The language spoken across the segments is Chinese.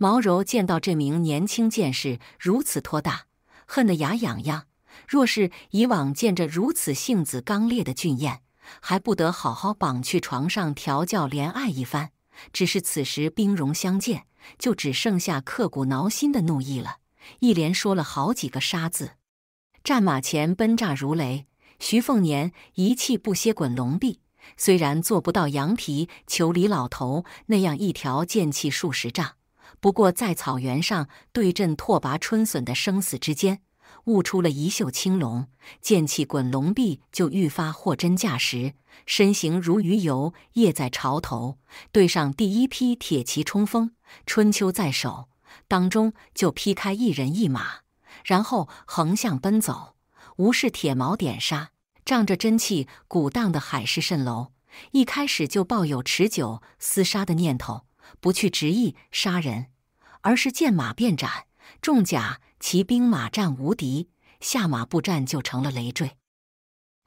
毛柔见到这名年轻剑士如此托大，恨得牙痒痒。若是以往见着如此性子刚烈的俊彦，还不得好好绑去床上调教怜爱一番？只是此时兵戎相见，就只剩下刻骨挠心的怒意了。一连说了好几个“杀”字，战马前奔炸如雷。徐凤年一气不歇滚龙臂，虽然做不到羊皮裘李老头那样一条剑气数十丈。不过，在草原上对阵拓跋春笋的生死之间，悟出了一袖青龙剑气滚龙臂，就愈发货真价实。身形如鱼游，曳在潮头，对上第一批铁骑冲锋，春秋在手，当中就劈开一人一马，然后横向奔走，无视铁矛点杀，仗着真气鼓荡的海市蜃楼，一开始就抱有持久厮杀的念头。不去执意杀人，而是见马便斩。重甲骑兵马战无敌，下马步战就成了累赘。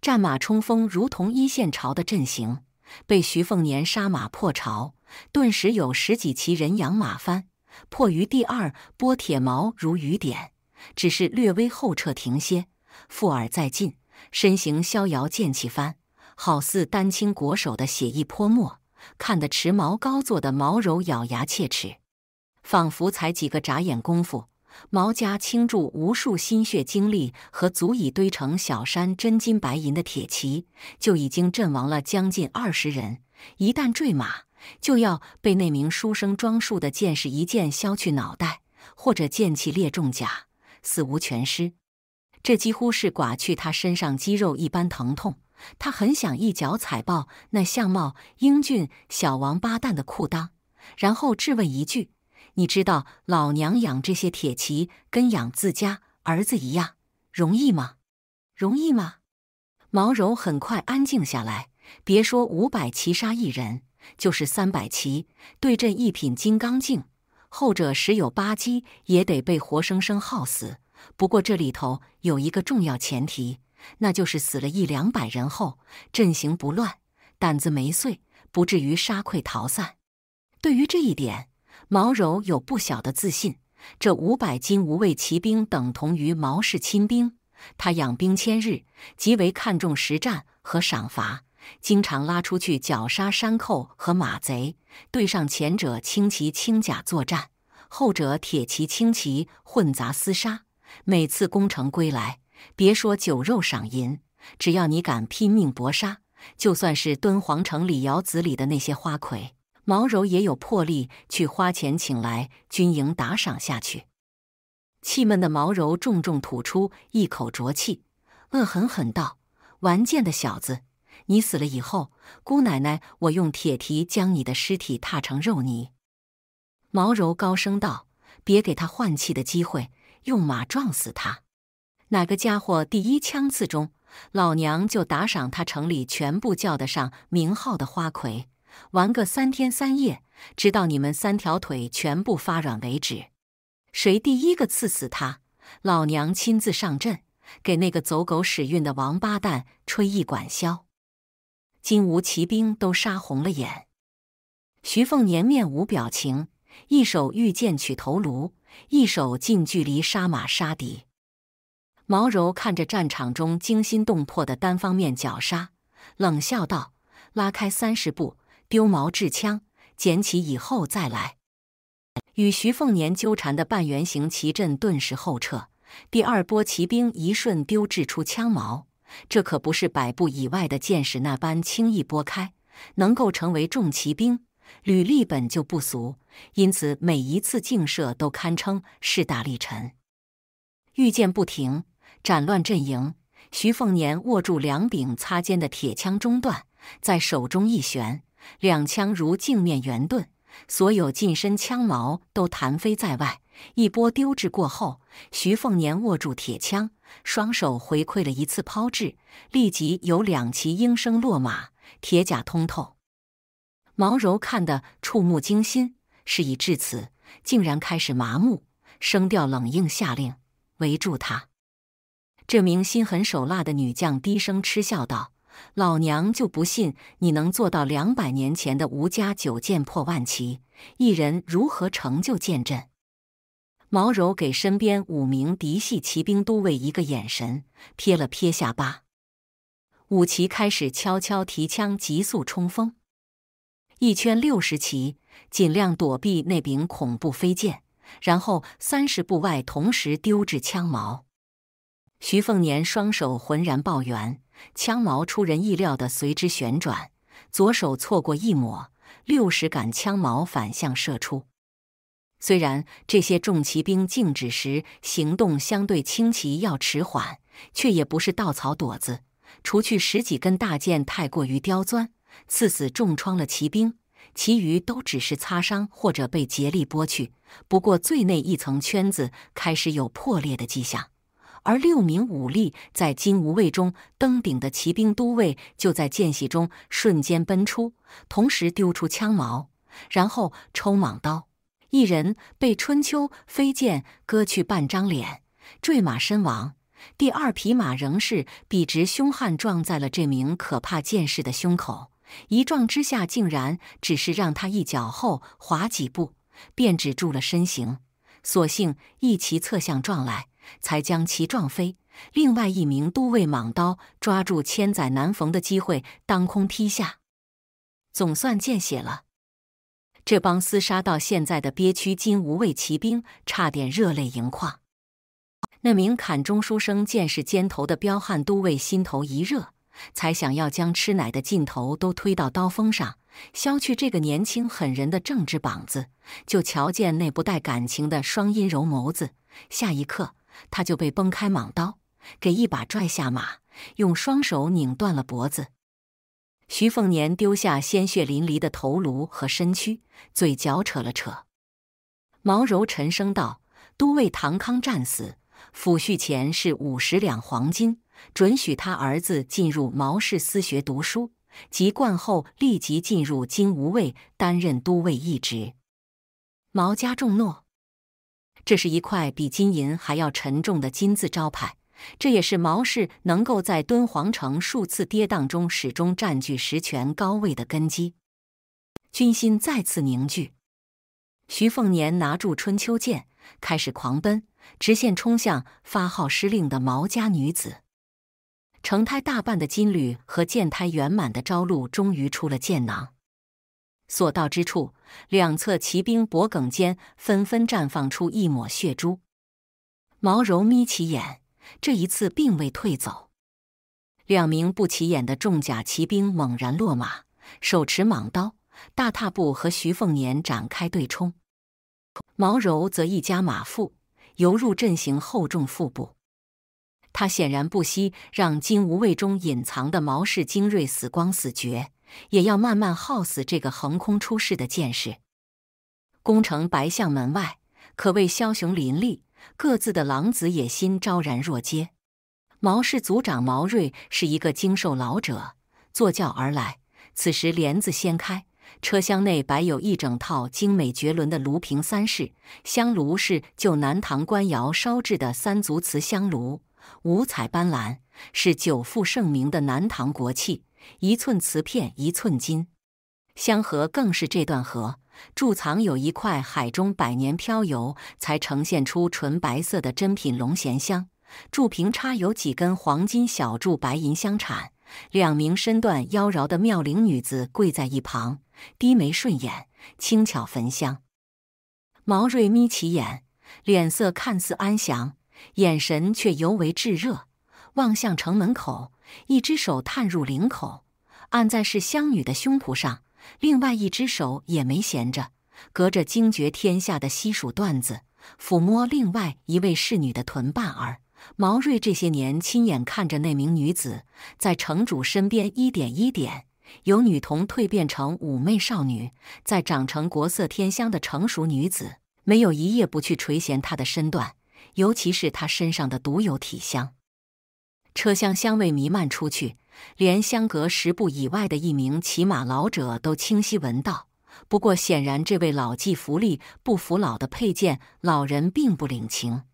战马冲锋如同一线潮的阵型，被徐凤年杀马破潮，顿时有十几骑人仰马翻。破于第二波铁矛如雨点，只是略微后撤停歇，复耳再进，身形逍遥剑气翻，好似丹青国手的写意泼墨。看得持矛高坐的毛柔咬牙切齿，仿佛才几个眨眼功夫，毛家倾注无数心血、精力和足以堆成小山真金白银的铁骑，就已经阵亡了将近二十人。一旦坠马，就要被那名书生装束的剑士一剑削去脑袋，或者剑气裂重甲，死无全尸。这几乎是剐去他身上肌肉一般疼痛。他很想一脚踩爆那相貌英俊小王八蛋的裤裆，然后质问一句：“你知道老娘养这些铁骑跟养自家儿子一样容易吗？容易吗？”毛柔很快安静下来。别说五百骑杀一人，就是三百骑对阵一品金刚镜，后者十有八七也得被活生生耗死。不过这里头有一个重要前提。那就是死了一两百人后，阵型不乱，胆子没碎，不至于杀溃逃散。对于这一点，毛柔有不小的自信。这五百斤无畏骑兵等同于毛氏亲兵，他养兵千日，极为看重实战和赏罚，经常拉出去绞杀山寇和马贼。对上前者，轻骑轻甲作战；后者，铁骑轻骑混杂厮杀。每次攻城归来。别说酒肉赏银，只要你敢拼命搏杀，就算是敦煌城里窑子里的那些花魁毛柔，也有魄力去花钱请来军营打赏下去。气闷的毛柔重重吐出一口浊气，恶狠狠道：“玩剑的小子，你死了以后，姑奶奶我用铁蹄将你的尸体踏成肉泥。”毛柔高声道：“别给他换气的机会，用马撞死他。”哪个家伙第一枪刺中，老娘就打赏他城里全部叫得上名号的花魁，玩个三天三夜，直到你们三条腿全部发软为止。谁第一个刺死他，老娘亲自上阵，给那个走狗屎运的王八蛋吹一管箫。金吾骑兵都杀红了眼，徐凤年面无表情，一手御剑取头颅，一手近距离杀马杀敌。毛柔看着战场中惊心动魄的单方面绞杀，冷笑道：“拉开三十步，丢矛掷枪，捡起以后再来。”与徐凤年纠缠的半圆形旗阵顿时后撤。第二波骑兵一瞬丢掷出枪矛，这可不是百步以外的箭矢那般轻易拨开。能够成为重骑兵，履历本就不俗，因此每一次竞射都堪称势大力沉。御剑不停。斩乱阵营，徐凤年握住两柄擦肩的铁枪中段，在手中一旋，两枪如镜面圆盾，所有近身枪矛都弹飞在外。一波丢掷过后，徐凤年握住铁枪，双手回馈了一次抛掷，立即有两骑应声落马。铁甲通透，毛柔看得触目惊心，事已至此，竟然开始麻木，声调冷硬下令：“围住他！”这名心狠手辣的女将低声嗤笑道：“老娘就不信你能做到两百年前的吴家九剑破万骑，一人如何成就剑阵？”毛柔给身边五名嫡系骑兵都尉一个眼神，撇了撇下巴。五骑开始悄悄提枪，急速冲锋。一圈六十骑，尽量躲避那柄恐怖飞剑，然后三十步外同时丢掷枪矛。徐凤年双手浑然抱圆，枪矛出人意料地随之旋转。左手错过一抹，六十杆枪矛反向射出。虽然这些重骑兵静止时行动相对轻骑要迟缓，却也不是稻草垛子。除去十几根大剑太过于刁钻，刺死重创了骑兵，其余都只是擦伤或者被竭力剥去。不过最内一层圈子开始有破裂的迹象。而六名武力在金吾卫中登顶的骑兵都尉就在间隙中瞬间奔出，同时丢出枪矛，然后抽蟒刀。一人被春秋飞剑割去半张脸，坠马身亡。第二匹马仍是笔直凶悍撞在了这名可怕剑士的胸口，一撞之下竟然只是让他一脚后滑几步，便止住了身形。所幸一骑侧向撞来。才将其撞飞。另外一名都尉莽刀抓住千载难逢的机会，当空踢下，总算见血了。这帮厮杀到现在的憋屈金吾卫骑兵差点热泪盈眶。那名砍中书生剑士肩头的彪悍都尉心头一热，才想要将吃奶的劲头都推到刀锋上削去这个年轻狠人的正直膀子，就瞧见那不带感情的双阴柔眸子，下一刻。他就被崩开蟒刀，给一把拽下马，用双手拧断了脖子。徐凤年丢下鲜血淋漓的头颅和身躯，嘴角扯了扯。毛柔沉声道：“都尉唐康战死，抚恤钱是五十两黄金，准许他儿子进入毛氏私学读书，及冠后立即进入金吾卫担任都尉一职。”毛家众诺。这是一块比金银还要沉重的金字招牌，这也是毛氏能够在敦煌城数次跌宕中始终占据实权高位的根基。军心再次凝聚，徐凤年拿住春秋剑，开始狂奔，直线冲向发号施令的毛家女子。成胎大半的金缕和剑胎圆满的朝露终于出了剑囊。所到之处，两侧骑兵脖颈间纷纷绽放出一抹血珠。毛柔眯起眼，这一次并未退走。两名不起眼的重甲骑兵猛然落马，手持蟒刀，大踏步和徐凤年展开对冲。毛柔则一加马腹，游入阵型厚重腹部。他显然不惜让金吾卫中隐藏的毛氏精锐死光死绝。也要慢慢耗死这个横空出世的剑士。攻城白象门外，可谓枭雄林立，各自的狼子野心昭然若揭。毛氏族长毛瑞是一个精瘦老者，坐轿而来。此时帘子掀开，车厢内摆有一整套精美绝伦的炉瓶三式香炉，是就南唐官窑烧制的三足瓷香炉，五彩斑斓，是久负盛名的南唐国器。一寸瓷片一寸金，香河更是这段河贮藏有一块海中百年漂游才呈现出纯白色的珍品龙涎香，贮瓶插有几根黄金小柱、白银香铲，两名身段妖娆的妙龄女子跪在一旁，低眉顺眼，轻巧焚香。毛瑞眯起眼，脸色看似安详，眼神却尤为炙热，望向城门口。一只手探入领口，按在是香女的胸脯上；另外一只手也没闲着，隔着惊觉天下的西蜀缎子，抚摸另外一位侍女的臀瓣儿。毛瑞这些年亲眼看着那名女子在城主身边一点一点由女童蜕变成妩媚少女，再长成国色天香的成熟女子，没有一夜不去垂涎她的身段，尤其是她身上的独有体香。车厢香味弥漫出去，连相隔十步以外的一名骑马老者都清晰闻到。不过，显然这位老骥伏枥、不服老的佩剑老人并不领情，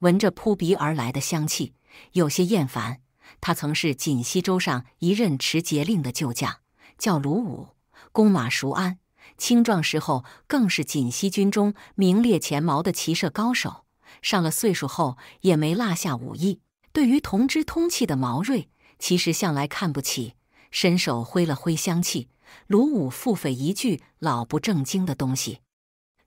闻着扑鼻而来的香气，有些厌烦。他曾是锦溪州上一任持节令的旧将，叫卢武，弓马熟谙，青壮时候更是锦溪军中名列前茅的骑射高手。上了岁数后，也没落下武艺。对于同知通气的毛瑞，其实向来看不起。伸手挥了挥香气，卢武腹诽一句：“老不正经的东西。”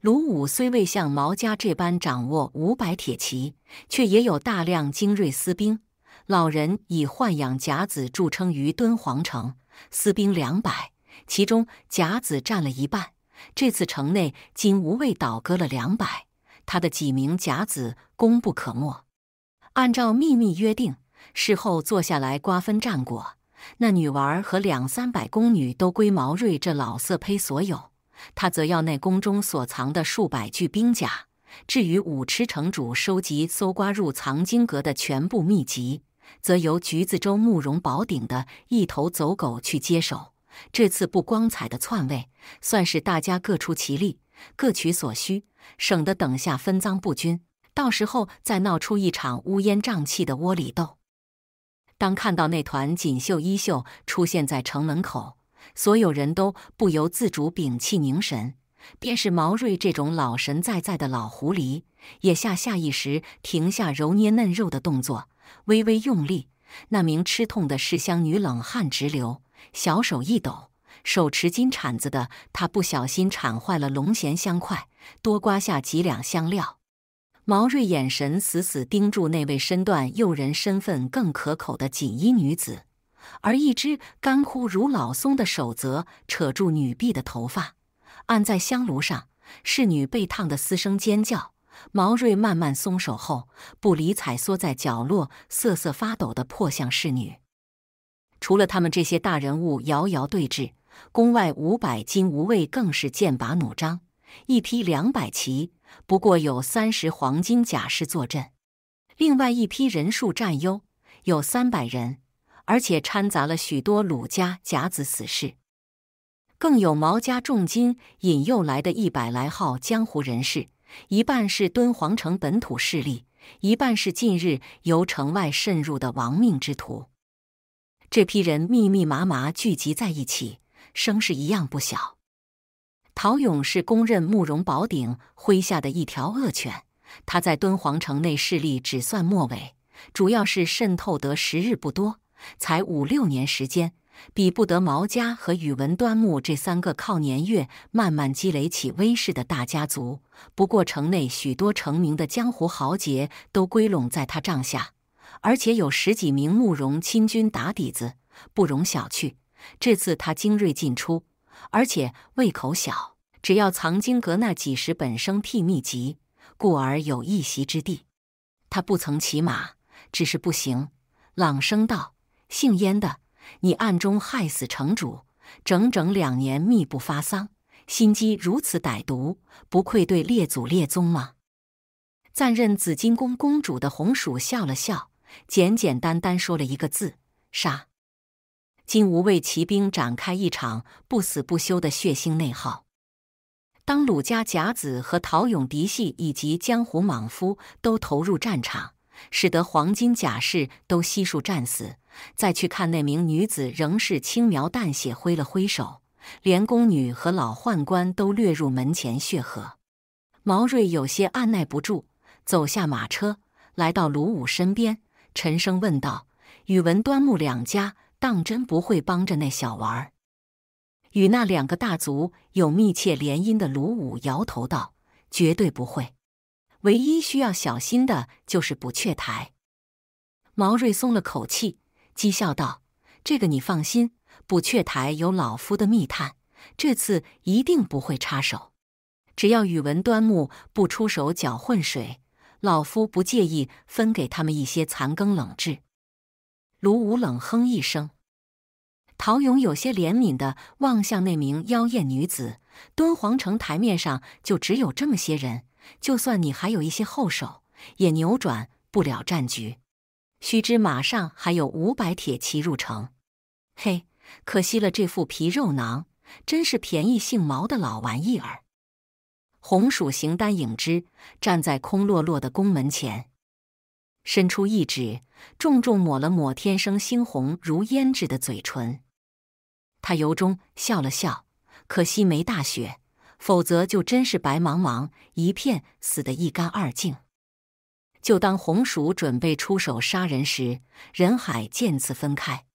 卢武虽未像毛家这般掌握五百铁骑，却也有大量精锐私兵。老人以豢养甲子著称于敦煌城，私兵两百，其中甲子占了一半。这次城内金无畏倒戈了两百，他的几名甲子功不可没。按照秘密约定，事后坐下来瓜分战果。那女娃和两三百宫女都归毛瑞这老色胚所有，他则要那宫中所藏的数百具兵甲。至于武痴城主收集搜刮入藏经阁的全部秘籍，则由橘子洲慕容宝鼎的一头走狗去接手。这次不光彩的篡位，算是大家各出其力，各取所需，省得等下分赃不均。到时候再闹出一场乌烟瘴气的窝里斗。当看到那团锦绣衣袖出现在城门口，所有人都不由自主屏气凝神，便是毛瑞这种老神在在的老狐狸，也下下意识停下揉捏嫩肉的动作，微微用力。那名吃痛的市香女冷汗直流，小手一抖，手持金铲子的她不小心铲坏了龙涎香块，多刮下几两香料。毛瑞眼神死死盯住那位身段诱人、身份更可口的锦衣女子，而一只干枯如老松的手则扯住女婢的头发，按在香炉上。侍女被烫得嘶声尖叫。毛瑞慢慢松手后，不理睬缩在角落瑟瑟发抖的破相侍女。除了他们这些大人物遥遥对峙，宫外五百金吾卫更是剑拔弩张。一批两百骑，不过有三十黄金甲士坐镇；另外一批人数占优，有三百人，而且掺杂了许多鲁家甲子死士，更有毛家重金引诱来的一百来号江湖人士，一半是敦煌城本土势力，一半是近日由城外渗入的亡命之徒。这批人密密麻麻聚集在一起，声势一样不小。陶勇是公认慕容宝鼎麾下的一条恶犬，他在敦煌城内势力只算末尾，主要是渗透得时日不多，才五六年时间，比不得毛家和宇文端木这三个靠年月慢慢积累起威势的大家族。不过，城内许多成名的江湖豪杰都归拢在他帐下，而且有十几名慕容亲军打底子，不容小觑。这次他精锐进出。而且胃口小，只要藏经阁那几十本生僻秘籍，故而有一席之地。他不曾骑马，只是不行。朗声道：“姓燕的，你暗中害死城主，整整两年秘不发丧，心机如此歹毒，不愧对列祖列宗吗？”暂任紫金宫公主的红薯笑了笑，简简单单说了一个字：“杀。”金吾卫骑兵展开一场不死不休的血腥内耗。当鲁家甲子和陶勇嫡系以及江湖莽夫都投入战场，使得黄金甲士都悉数战死。再去看那名女子，仍是轻描淡写挥了挥手，连宫女和老宦官都掠入门前血河。毛瑞有些按耐不住，走下马车，来到鲁武身边，沉声问道：“宇文端木两家？”当真不会帮着那小娃儿，与那两个大族有密切联姻的卢武摇头道：“绝对不会。唯一需要小心的就是补雀台。”毛瑞松了口气，讥笑道：“这个你放心，补雀台有老夫的密探，这次一定不会插手。只要宇文端木不出手搅浑水，老夫不介意分给他们一些残羹冷炙。”卢武冷哼一声，陶勇有些怜悯的望向那名妖艳女子。敦煌城台面上就只有这么些人，就算你还有一些后手，也扭转不了战局。须知马上还有五百铁骑入城。嘿，可惜了这副皮肉囊，真是便宜姓毛的老玩意儿。红薯形单影只站在空落落的宫门前。伸出一指，重重抹了抹天生猩红如胭脂的嘴唇，他由衷笑了笑。可惜没大雪，否则就真是白茫茫一片，死得一干二净。就当红薯准备出手杀人时，人海渐次分开，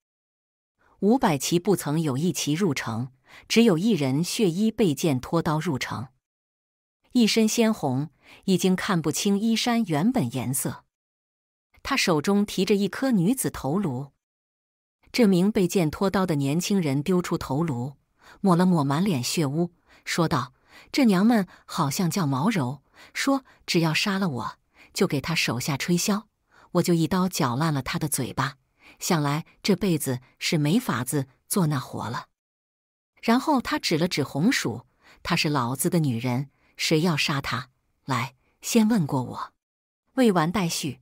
五百骑不曾有一骑入城，只有一人血衣被剑拖刀入城，一身鲜红，已经看不清衣衫原本颜色。他手中提着一颗女子头颅，这名被剑拖刀的年轻人丢出头颅，抹了抹满脸血污，说道：“这娘们好像叫毛柔，说只要杀了我，就给他手下吹箫，我就一刀绞烂了他的嘴巴，想来这辈子是没法子做那活了。”然后他指了指红薯，她是老子的女人，谁要杀她，来先问过我。未完待续。